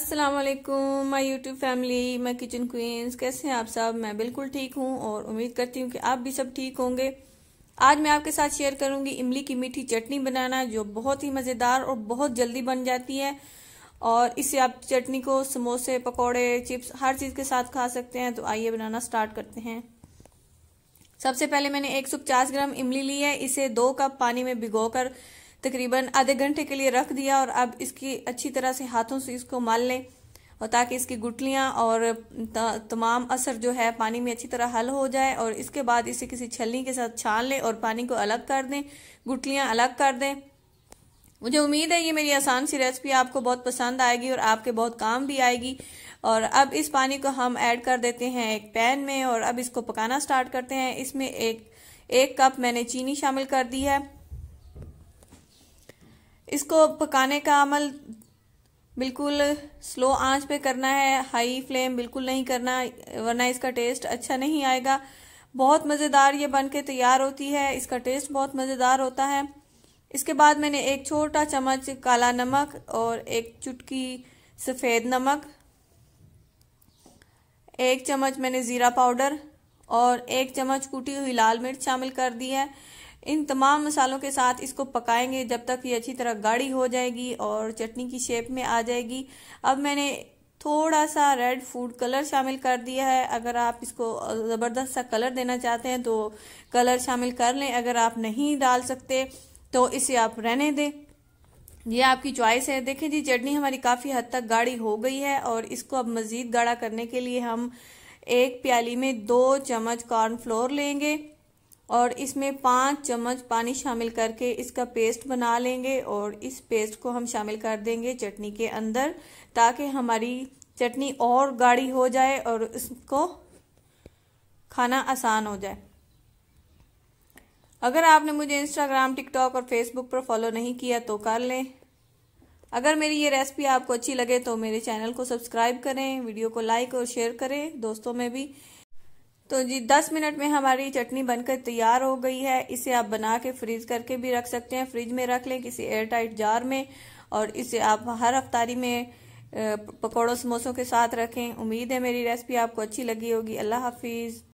अस्सलाम वालेकुम my YouTube family मैं किचन क्वींस कैसे हैं आप सब मैं बिल्कुल ठीक हूँ और उम्मीद करती हूँ कि आप भी सब ठीक होंगे आज मैं आपके साथ शेयर करूंगी इमली की मीठी चटनी बनाना जो बहुत ही मज़ेदार और बहुत जल्दी बन जाती है और इससे आप चटनी को समोसे पकौड़े चिप्स हर चीज़ के साथ खा सकते हैं तो आइए बनाना स्टार्ट करते हैं सबसे पहले मैंने पचास ग्राम इमली ली है इसे दो कप पानी में भिगो कर तकरीबन आधे घंटे के लिए रख दिया और अब इसकी अच्छी तरह से हाथों से इसको मल लें और ताकि इसकी गुटलियाँ और तमाम असर जो है पानी में अच्छी तरह हल हो जाए और इसके बाद इसे किसी छलनी के साथ छान लें और पानी को अलग कर दें गुटलियाँ अलग कर दें मुझे उम्मीद है ये मेरी आसान सी रेसिपी आपको बहुत पसंद आएगी और आपके बहुत काम भी आएगी और अब इस पानी को हम ऐड कर देते हैं एक पैन में और अब इसको पकाना स्टार्ट करते हैं इसमें एक एक कप मैंने चीनी शामिल कर दी है इसको पकाने का अमल बिल्कुल स्लो आंच पे करना है हाई फ्लेम बिल्कुल नहीं करना वरना इसका टेस्ट अच्छा नहीं आएगा बहुत मज़ेदार ये बन के तैयार होती है इसका टेस्ट बहुत मज़ेदार होता है इसके बाद मैंने एक छोटा चम्मच काला नमक और एक चुटकी सफ़ेद नमक एक चम्मच मैंने ज़ीरा पाउडर और एक चम्मच कूटी हुई लाल मिर्च शामिल कर दी है इन तमाम मसालों के साथ इसको पकाएंगे जब तक ये अच्छी तरह गाढ़ी हो जाएगी और चटनी की शेप में आ जाएगी अब मैंने थोड़ा सा रेड फूड कलर शामिल कर दिया है अगर आप इसको ज़बरदस्त सा कलर देना चाहते हैं तो कलर शामिल कर लें अगर आप नहीं डाल सकते तो इसे आप रहने दें ये आपकी चॉइस है देखें जी चटनी हमारी काफ़ी हद तक गाढ़ी हो गई है और इसको अब मज़ीद गाढ़ा करने के लिए हम एक प्याली में दो चम्मच कॉर्नफ्लोर लेंगे और इसमें पाँच चम्मच पानी शामिल करके इसका पेस्ट बना लेंगे और इस पेस्ट को हम शामिल कर देंगे चटनी के अंदर ताकि हमारी चटनी और गाढ़ी हो जाए और इसको खाना आसान हो जाए अगर आपने मुझे इंस्टाग्राम टिकटॉक और फेसबुक पर फॉलो नहीं किया तो कर लें अगर मेरी ये रेसिपी आपको अच्छी लगे तो मेरे चैनल को सब्सक्राइब करें वीडियो को लाइक और शेयर करें दोस्तों में भी तो जी 10 मिनट में हमारी चटनी बनकर तैयार हो गई है इसे आप बना के फ्रीज करके भी रख सकते हैं फ्रिज में रख लें किसी एयर टाइट जार में और इसे आप हर अफ्तारी में पकौड़ों समोसों के साथ रखें उम्मीद है मेरी रेसिपी आपको अच्छी लगी होगी अल्लाह हाफिज़